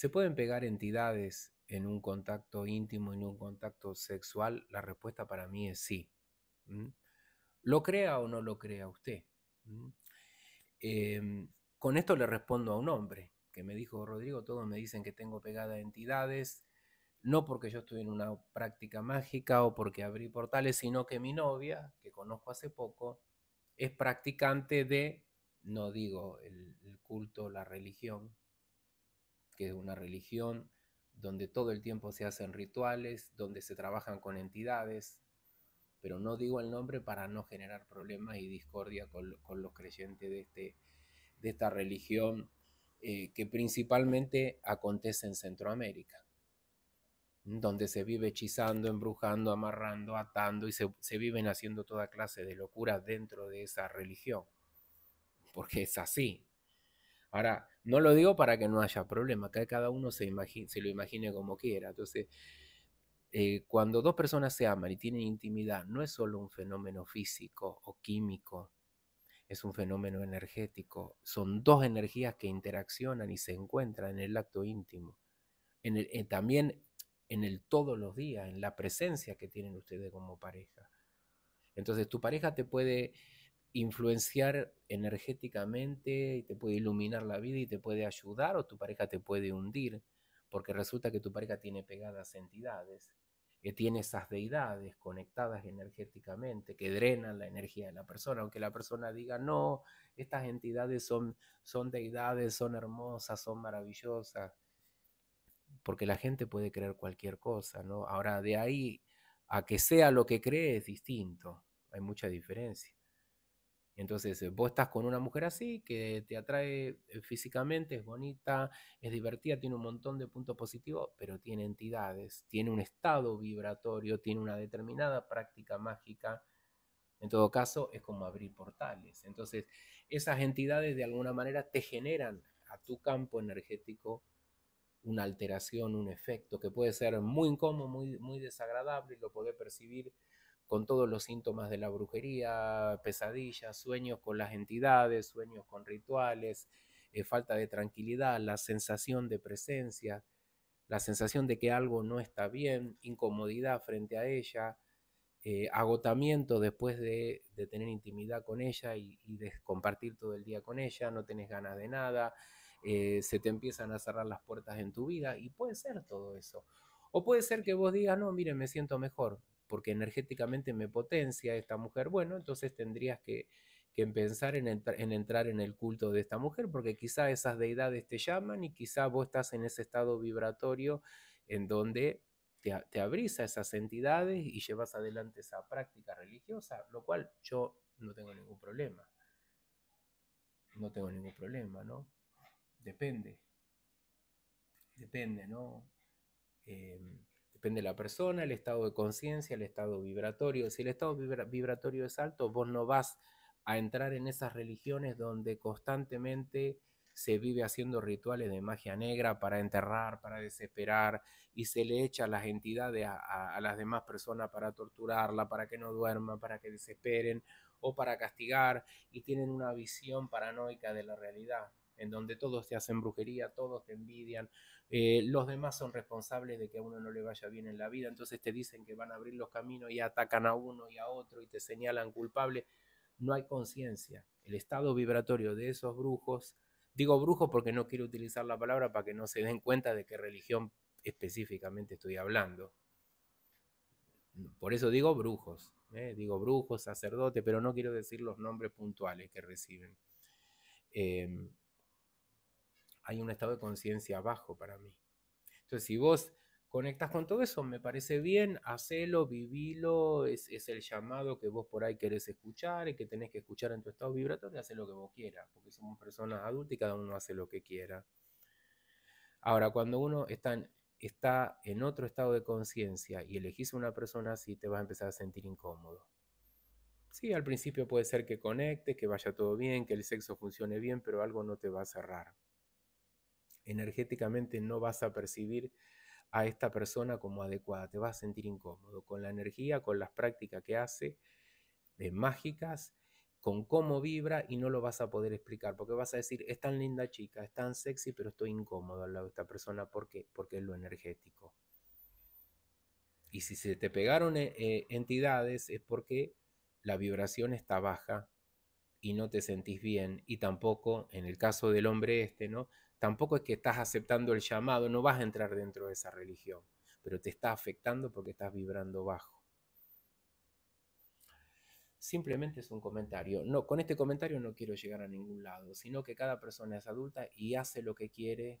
¿Se pueden pegar entidades en un contacto íntimo, en un contacto sexual? La respuesta para mí es sí. ¿Lo crea o no lo crea usted? Em, con esto le respondo a un hombre que me dijo, Rodrigo, todos me dicen que tengo pegada a entidades, no porque yo estoy en una práctica mágica o porque abrí portales, sino que mi novia, que conozco hace poco, es practicante de, no digo el culto, la religión, que es una religión, donde todo el tiempo se hacen rituales, donde se trabajan con entidades, pero no digo el nombre para no generar problemas y discordia con, los creyentes de, este, de esta religión eh, que principalmente acontece en Centroamérica, donde se vive hechizando, embrujando, amarrando, atando y se, se viven haciendo toda clase de locuras dentro de esa religión, porque es así, Ahora, no lo digo para que no haya problema, que cada uno se, se lo imagine como quiera. Entonces, eh, cuando dos personas se aman y tienen intimidad, no es solo un fenómeno físico o químico, es un fenómeno energético. Son dos energías que interaccionan y se encuentran en el acto íntimo. En eh, también en el todos los días, en la presencia que tienen ustedes como pareja. Entonces tu pareja te puede influenciar energéticamente y te puede iluminar la vida y te puede ayudar o tu pareja te puede hundir, porque resulta que tu pareja tiene pegadas entidades, que tiene esas deidades conectadas energéticamente, que drenan la energía de la persona, aunque la persona diga, no, estas entidades son, son deidades, son hermosas, son maravillosas, porque la gente puede creer cualquier cosa, ¿no? Ahora, de ahí a que sea lo que cree es distinto, hay mucha diferencia. Entonces, eh, vos estás con una mujer así que te atrae eh, físicamente, es bonita, es divertida, tiene un montón de puntos positivos, pero tiene entidades, tiene un estado vibratorio, tiene una determinada práctica mágica. En todo caso, es como abrir portales. Entonces, esas entidades de alguna manera te generan a tu campo energético una alteración, un efecto que puede ser muy incómodo, muy, muy desagradable, lo podés percibir con todos los síntomas de la brujería, pesadillas, sueños con las entidades, sueños con rituales, eh, falta de tranquilidad, la sensación de presencia, la sensación de que algo no está bien, incomodidad frente a ella, eh, agotamiento después de, tener intimidad con ella y, de compartir todo el día con ella, no tenés ganas de nada, eh, se te empiezan a cerrar las puertas en tu vida y puede ser todo eso. O puede ser que vos digas, no, miren, me siento mejor, porque energéticamente me potencia esta mujer, bueno, entonces tendrías que, pensar en, entrar en el culto de esta mujer, porque quizá esas deidades te llaman y quizá vos estás en ese estado vibratorio en donde te, te abrís a esas entidades y llevas adelante esa práctica religiosa, lo cual yo no tengo ningún problema. No tengo ningún problema, ¿no? Depende. Depende, ¿no? Eh, Depende de la persona, el estado de conciencia, el estado vibratorio. Si el estado vibratorio es alto, vos no vas a entrar en esas religiones donde constantemente se vive haciendo rituales de magia negra para enterrar, para desesperar, y se le echa a las entidades, a, las demás personas para torturarla, para que no duerma, para que desesperen o para castigar, y tienen una visión paranoica de la realidad en donde todos te hacen brujería, todos te envidian, eh, los demás son responsables de que a uno no le vaya bien en la vida, entonces te dicen que van a abrir los caminos y atacan a uno y a otro y te señalan culpable. No hay conciencia. El estado vibratorio de esos brujos, digo brujos porque no quiero utilizar la palabra para que no se den cuenta de qué religión específicamente estoy hablando. Por eso digo brujos, ¿eh? digo brujos, sacerdotes, pero no quiero decir los nombres puntuales que reciben. Em, hay un estado de conciencia bajo para mí. Entonces, si vos conectas con todo eso, me parece bien, hacelo, vivilo, es, el llamado que vos por ahí querés escuchar y que tenés que escuchar en tu estado vibratorio, hace lo que vos quieras, porque somos personas adultas y cada uno hace lo que quiera. Ahora, cuando uno está en, está en otro estado de conciencia y elegís una persona así, te vas a empezar a sentir incómodo. Sí, al principio puede ser que conectes, que vaya todo bien, que el sexo funcione bien, pero algo no te va a cerrar energéticamente no vas a percibir a esta persona como adecuada, te vas a sentir incómodo con la energía, con las prácticas que hace, de mágicas, con cómo vibra y no lo vas a poder explicar, porque vas a decir, es tan linda chica, es tan sexy, pero estoy incómodo al lado de esta persona, ¿por qué? Porque es lo energético. Y si se te pegaron eh, eh, entidades es porque la vibración está baja y no te sentís bien y tampoco en el caso del hombre este, ¿no? tampoco es que estás aceptando el llamado, no vas a entrar dentro de esa religión, pero te está afectando porque estás vibrando bajo. Simplemente es un comentario. No, con este comentario no quiero llegar a ningún lado, sino que cada persona es adulta y hace lo que quiere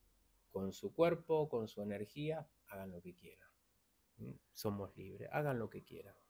con su cuerpo, con su energía, hagan lo que quieran. Mm, somos libres, hagan lo que quieran.